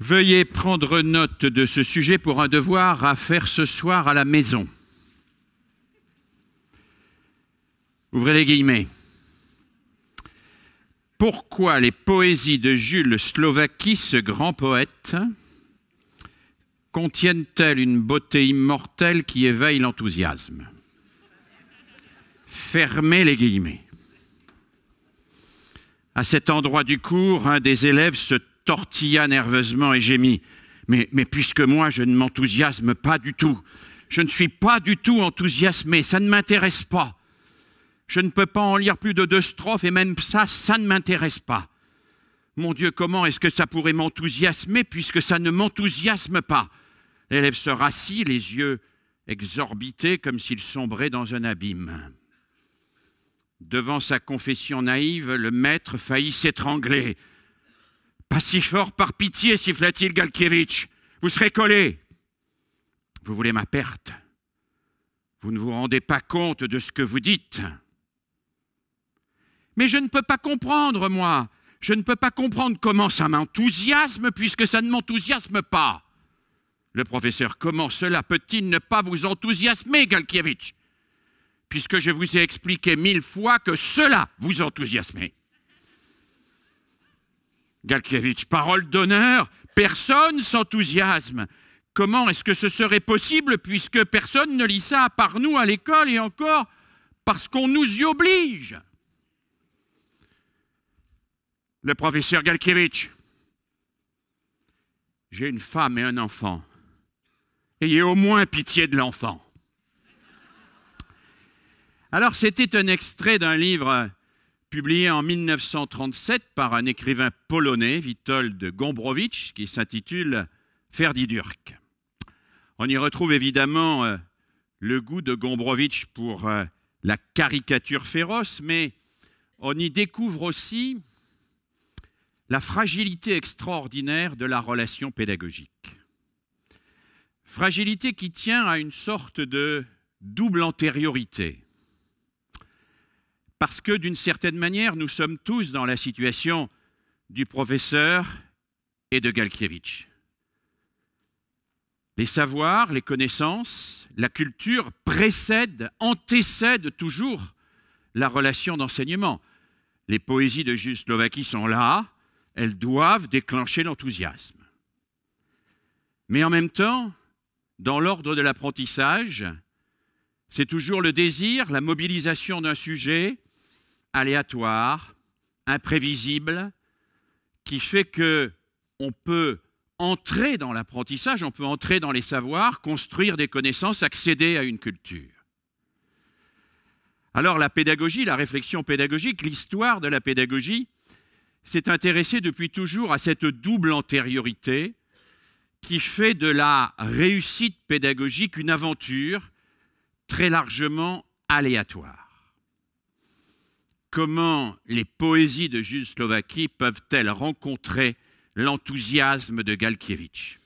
Veuillez prendre note de ce sujet pour un devoir à faire ce soir à la maison. Ouvrez les guillemets. Pourquoi les poésies de Jules Slovaki, ce grand poète, contiennent-elles une beauté immortelle qui éveille l'enthousiasme Fermez les guillemets. À cet endroit du cours, un des élèves se tortilla nerveusement et gémit. Mais, mais puisque moi, je ne m'enthousiasme pas du tout, je ne suis pas du tout enthousiasmé, ça ne m'intéresse pas. Je ne peux pas en lire plus de deux strophes et même ça, ça ne m'intéresse pas. Mon Dieu, comment est-ce que ça pourrait m'enthousiasmer puisque ça ne m'enthousiasme pas L'élève se rassit, les yeux exorbités comme s'il sombrait dans un abîme. Devant sa confession naïve, le maître faillit s'étrangler. Pas si fort, par pitié, siffla-t-il Galkiewicz. Vous serez collé. Vous voulez ma perte. Vous ne vous rendez pas compte de ce que vous dites. Mais je ne peux pas comprendre, moi. Je ne peux pas comprendre comment ça m'enthousiasme puisque ça ne m'enthousiasme pas. Le professeur, comment cela peut-il ne pas vous enthousiasmer, Galkiewicz Puisque je vous ai expliqué mille fois que cela vous enthousiasme. Galkiewicz, parole d'honneur, personne s'enthousiasme. Comment est-ce que ce serait possible puisque personne ne lit ça à part nous à l'école et encore parce qu'on nous y oblige Le professeur Galkiewicz, j'ai une femme et un enfant. Ayez au moins pitié de l'enfant. Alors c'était un extrait d'un livre publié en 1937 par un écrivain polonais, Witold Gombrowicz, qui s'intitule Ferdi On y retrouve évidemment euh, le goût de Gombrowicz pour euh, la caricature féroce, mais on y découvre aussi la fragilité extraordinaire de la relation pédagogique. Fragilité qui tient à une sorte de double antériorité parce que d'une certaine manière, nous sommes tous dans la situation du professeur et de Galkiewicz. Les savoirs, les connaissances, la culture précèdent, antécèdent toujours la relation d'enseignement. Les poésies de Juste Slovaquie sont là, elles doivent déclencher l'enthousiasme. Mais en même temps, dans l'ordre de l'apprentissage, c'est toujours le désir, la mobilisation d'un sujet, aléatoire, imprévisible, qui fait que on peut entrer dans l'apprentissage, on peut entrer dans les savoirs, construire des connaissances, accéder à une culture. Alors la pédagogie, la réflexion pédagogique, l'histoire de la pédagogie s'est intéressée depuis toujours à cette double antériorité qui fait de la réussite pédagogique une aventure très largement aléatoire comment les poésies de Jules Slovaquie peuvent-elles rencontrer l'enthousiasme de Galkiewicz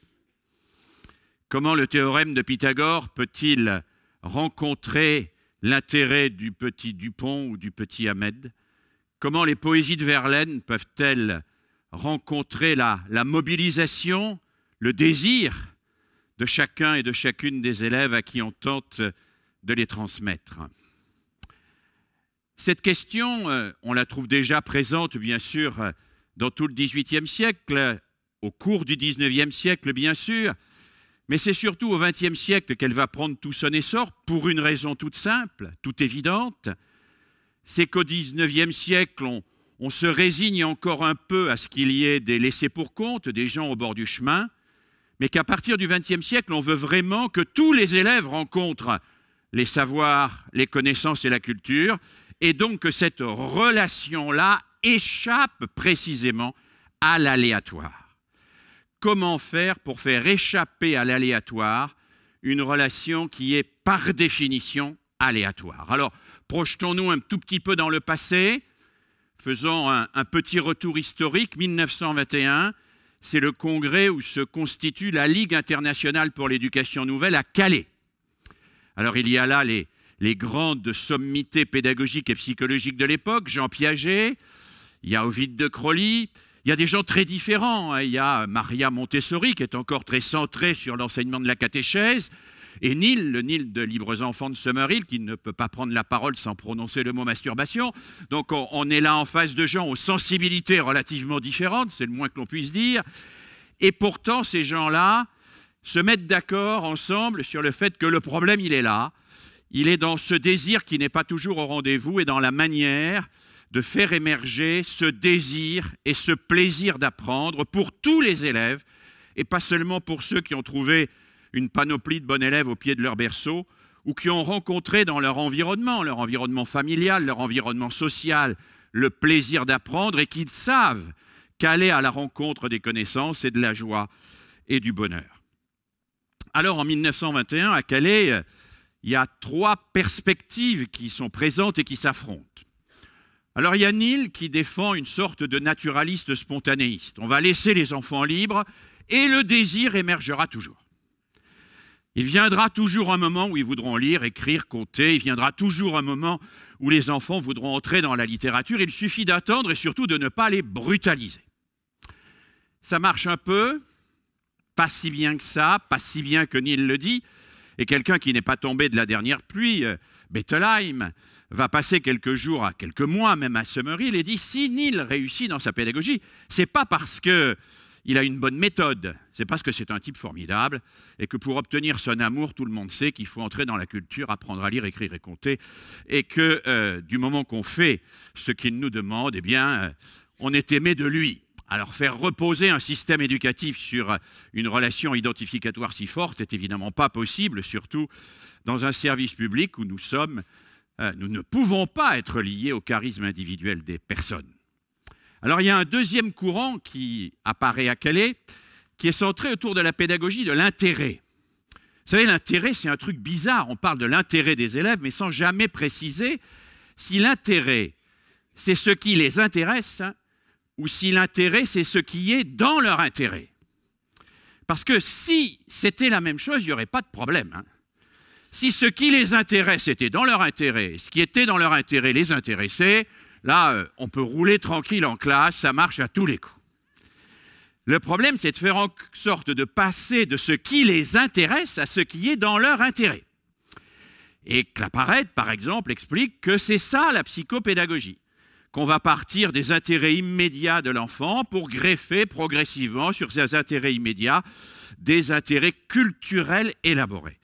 Comment le théorème de Pythagore peut-il rencontrer l'intérêt du petit Dupont ou du petit Ahmed Comment les poésies de Verlaine peuvent-elles rencontrer la, la, mobilisation, le désir de chacun et de chacune des élèves à qui on tente de les transmettre cette question, euh, on la trouve déjà présente, bien sûr, euh, dans tout le XVIIIe siècle, euh, au cours du XIXe siècle, bien sûr, mais c'est surtout au XXe siècle qu'elle va prendre tout son essor pour une raison toute simple, toute évidente. C'est qu'au XIXe siècle, on, se résigne encore un peu à ce qu'il y ait des laissés pour compte, des gens au bord du chemin, mais qu'à partir du XXe siècle, on veut vraiment que tous les élèves rencontrent les savoirs, les connaissances et la culture, et donc cette relation-là échappe précisément à l'aléatoire. Comment faire pour faire échapper à l'aléatoire une relation qui est par définition aléatoire Alors, projetons-nous un tout petit peu dans le passé, faisons un, un petit retour historique. 1921, c'est le congrès où se constitue la Ligue internationale pour l'éducation nouvelle à Calais. Alors il y a là les, les grandes sommités pédagogiques et psychologiques de l'époque, Jean Piaget, il y a Ovid de Crolly, il y a des gens très différents. Hein. Il y a Maria Montessori qui est encore très centrée sur l'enseignement de la catéchèse. Et Nil, le Nil de Libres Enfants de Summerhill, qui ne peut pas prendre la parole sans prononcer le mot masturbation. Donc on, est là en face de gens aux sensibilités relativement différentes, c'est le moins que l'on puisse dire. Et pourtant, ces gens-là se mettent d'accord ensemble sur le fait que le problème, il est là, il est dans ce désir qui n'est pas toujours au rendez-vous et dans la manière de faire émerger ce désir et ce plaisir d'apprendre pour tous les élèves, et pas seulement pour ceux qui ont trouvé une panoplie de bons élèves au pied de leur berceau, ou qui ont rencontré dans leur environnement, leur environnement familial, leur environnement social, le plaisir d'apprendre et qui savent qu'aller à la rencontre des connaissances et de la joie et du bonheur. Alors en 1921, à Calais, il y a trois perspectives qui sont présentes et qui s'affrontent. Alors il y a Neil qui défend une sorte de naturaliste spontanéiste. On va laisser les enfants libres et le désir émergera toujours. Il viendra toujours un moment où ils voudront lire, écrire, compter, il viendra toujours un moment où les enfants voudront entrer dans la littérature, il suffit d'attendre et surtout de ne pas les brutaliser. Ça marche un peu, pas si bien que ça, pas si bien que Neil le dit, et quelqu'un qui n'est pas tombé de la dernière pluie, euh, Bettelheim, va passer quelques jours, à quelques mois même à Summerhill et dit si réussit dans sa pédagogie, c'est pas parce que il a une bonne méthode, c'est parce que c'est un type formidable et que pour obtenir son amour, tout le monde sait qu'il faut entrer dans la culture, apprendre à lire, écrire et compter et que euh, du moment qu'on fait ce qu'il nous demande, eh bien euh, on est aimé de lui. Alors faire reposer un système éducatif sur une relation identificatoire si forte est évidemment pas possible, surtout dans un service public où nous sommes, euh, nous ne pouvons pas être liés au charisme individuel des personnes. Alors il y a un deuxième courant qui apparaît à Calais, qui est centré autour de la pédagogie de l'intérêt. Vous savez, l'intérêt, c'est un truc bizarre. On parle de l'intérêt des élèves, mais sans jamais préciser si l'intérêt, c'est ce qui les intéresse hein, ou si l'intérêt, c'est ce qui est dans leur intérêt. Parce que si c'était la même chose, il n'y aurait pas de problème. Hein. Si ce qui les intéresse était dans leur intérêt, ce qui était dans leur intérêt les intéressait, là, euh, on peut rouler tranquille en classe, ça marche à tous les coups. Le problème, c'est de faire en sorte de passer de ce qui les intéresse à ce qui est dans leur intérêt. Et Claparède, par exemple, explique que c'est ça la psychopédagogie qu'on va partir des intérêts immédiats de l'enfant pour greffer progressivement sur ces intérêts immédiats des intérêts culturels élaborés.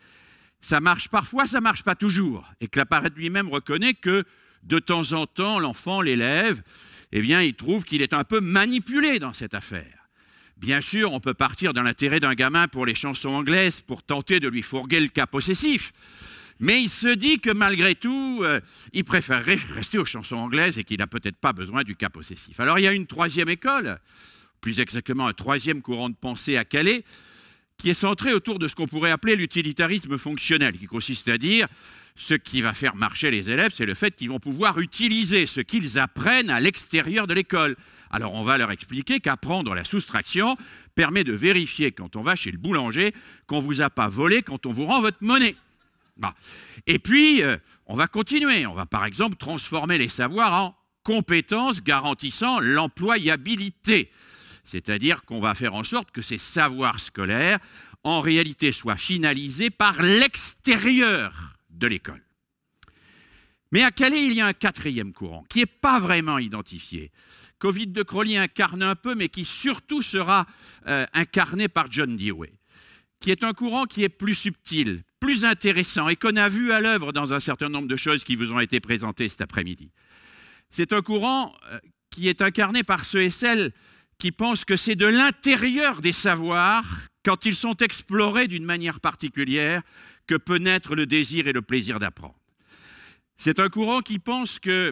Ça marche parfois, ça marche pas toujours. Et Claparet lui-même reconnaît que de temps en temps, l'enfant, l'élève, eh bien, il trouve qu'il est un peu manipulé dans cette affaire. Bien sûr, on peut partir dans l'intérêt d'un gamin pour les chansons anglaises, pour tenter de lui fourguer le cas possessif. Mais il se dit que malgré tout, euh, il préférerait rester aux chansons anglaises et qu'il n'a peut-être pas besoin du cas possessif. Alors il y a une troisième école, plus exactement un troisième courant de pensée à Calais, qui est centré autour de ce qu'on pourrait appeler l'utilitarisme fonctionnel, qui consiste à dire ce qui va faire marcher les élèves, c'est le fait qu'ils vont pouvoir utiliser ce qu'ils apprennent à l'extérieur de l'école. Alors on va leur expliquer qu'apprendre la soustraction permet de vérifier quand on va chez le boulanger qu'on ne vous a pas volé quand on vous rend votre monnaie. Bah. Et puis, euh, on va continuer. On va par exemple transformer les savoirs en compétences garantissant l'employabilité. C'est-à-dire qu'on va faire en sorte que ces savoirs scolaires, en réalité, soient finalisés par l'extérieur de l'école. Mais à Calais, il y a un quatrième courant qui n'est pas vraiment identifié. Covid de Crowley incarne un peu, mais qui surtout sera euh, incarné par John Dewey, qui est un courant qui est plus subtil, plus intéressant et qu'on a vu à l'œuvre dans un certain nombre de choses qui vous ont été présentées cet après-midi. C'est un courant euh, qui est incarné par ceux et celles qui pensent que c'est de l'intérieur des savoirs, quand ils sont explorés d'une manière particulière, que peut naître le désir et le plaisir d'apprendre. C'est un courant qui pense que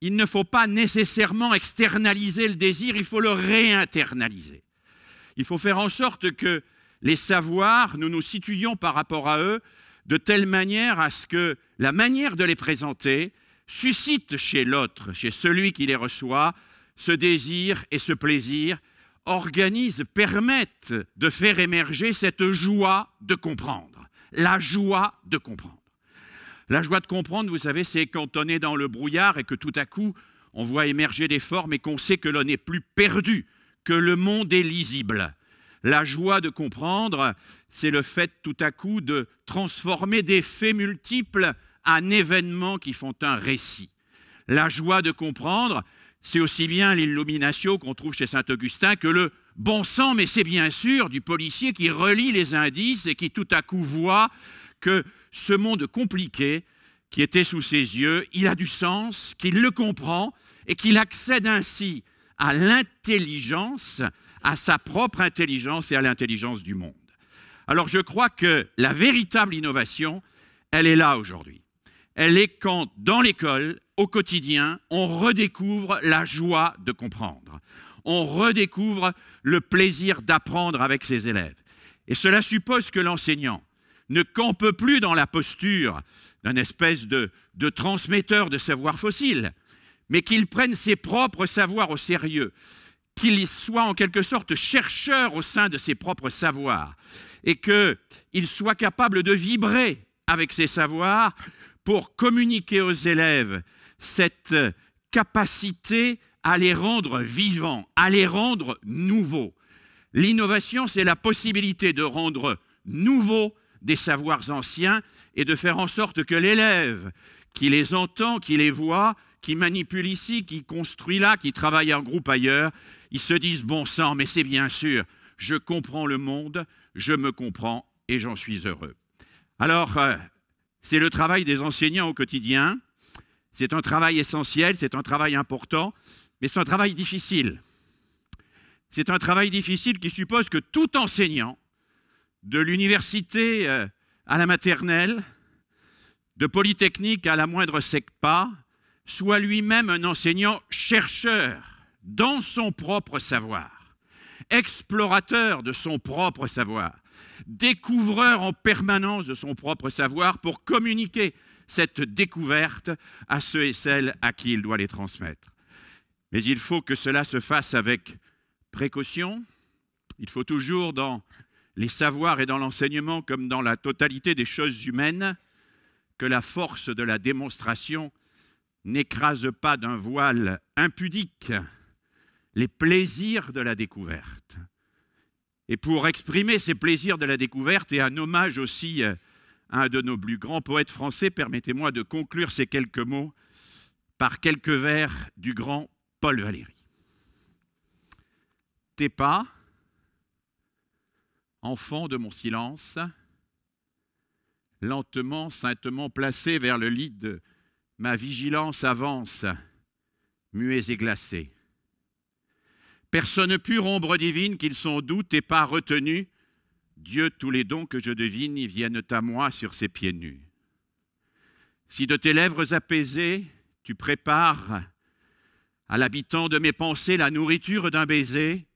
il ne faut pas nécessairement externaliser le désir, il faut le réinternaliser. Il faut faire en sorte que les savoirs, nous nous situions par rapport à eux de telle manière à ce que la manière de les présenter suscite chez l'autre, chez celui qui les reçoit, ce désir et ce plaisir, organise, permette de faire émerger cette joie de comprendre, la joie de comprendre. La joie de comprendre, vous savez, c'est quand on est dans le brouillard et que tout à coup, on voit émerger des formes et qu'on sait que l'on n'est plus perdu, que le monde est lisible. La joie de comprendre, c'est le fait tout à coup de transformer des faits multiples en événements qui font un récit. La joie de comprendre, c'est aussi bien l'illumination qu'on trouve chez saint Augustin que le bon sang, mais c'est bien sûr du policier qui relie les indices et qui tout à coup voit que ce monde compliqué qui était sous ses yeux, il a du sens, qu'il le comprend et qu'il accède ainsi à l'intelligence à sa propre intelligence et à l'intelligence du monde. Alors je crois que la véritable innovation, elle est là aujourd'hui. Elle est quand, dans l'école, au quotidien, on redécouvre la joie de comprendre. On redécouvre le plaisir d'apprendre avec ses élèves. Et cela suppose que l'enseignant ne campe plus dans la posture d'un espèce de, de transmetteur de savoir fossile, mais qu'il prenne ses propres savoirs au sérieux, qu'il soit en quelque sorte chercheur au sein de ses propres savoirs et qu'il soit capable de vibrer avec ses savoirs pour communiquer aux élèves cette capacité à les rendre vivants, à les rendre nouveaux. L'innovation, c'est la possibilité de rendre nouveaux des savoirs anciens et de faire en sorte que l'élève qui les entend, qui les voit, qui manipule ici, qui construit là, qui travaille en groupe ailleurs, ils se disent bon sang, mais c'est bien sûr, je comprends le monde, je me comprends et j'en suis heureux. Alors, euh, c'est le travail des enseignants au quotidien. C'est un travail essentiel, c'est un travail important, mais c'est un travail difficile. C'est un travail difficile qui suppose que tout enseignant, de l'université euh, à la maternelle, de Polytechnique à la moindre SECPA, soit lui-même un enseignant chercheur dans son propre savoir, explorateur de son propre savoir, découvreur en permanence de son propre savoir pour communiquer cette découverte à ceux et celles à qui il doit les transmettre. Mais il faut que cela se fasse avec précaution. Il faut toujours, dans les savoirs et dans l'enseignement, comme dans la totalité des choses humaines, que la force de la démonstration n'écrase pas d'un voile impudique les plaisirs de la découverte. Et pour exprimer ces plaisirs de la découverte et un hommage aussi à un de nos plus grands poètes français, permettez-moi de conclure ces quelques mots par quelques vers du grand Paul Valéry. Tes pas, enfant de mon silence, lentement, saintement placé vers le lit de Ma vigilance avance, muets et glacés. Personne pure, ombre divine, qu'ils sont doute et pas retenus. Dieu, tous les dons que je devine, y viennent à moi sur ses pieds nus. Si de tes lèvres apaisées, tu prépares à l'habitant de mes pensées la nourriture d'un baiser,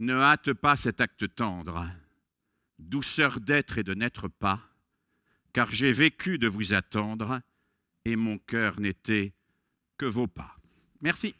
ne hâte pas cet acte tendre, douceur d'être et de n'être pas, car j'ai vécu de vous attendre, et mon cœur n'était que vos pas. Merci.